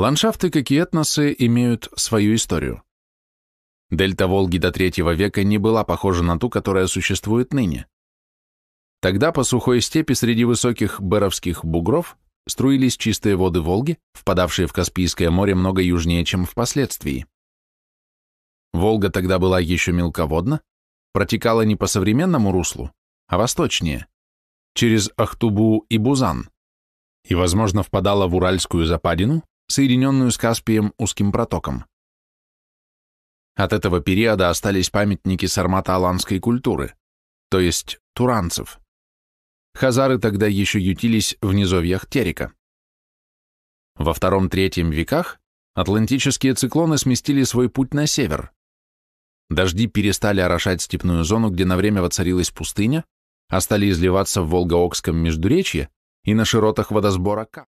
Ландшафты, как и этносы, имеют свою историю. Дельта Волги до III века не была похожа на ту, которая существует ныне. Тогда по сухой степи среди высоких беровских бугров струились чистые воды Волги, впадавшие в Каспийское море много южнее, чем впоследствии. Волга тогда была еще мелководна, протекала не по современному руслу, а восточнее, через Ахтубу и Бузан, и, возможно, впадала в Уральскую западину, соединенную с Каспием узким протоком. От этого периода остались памятники сармато-аланской культуры, то есть туранцев. Хазары тогда еще ютились в низовьях Терека. Во втором-третьем веках атлантические циклоны сместили свой путь на север. Дожди перестали орошать степную зону, где на время воцарилась пустыня, а стали изливаться в Волгоокском междуречье и на широтах водосбора К.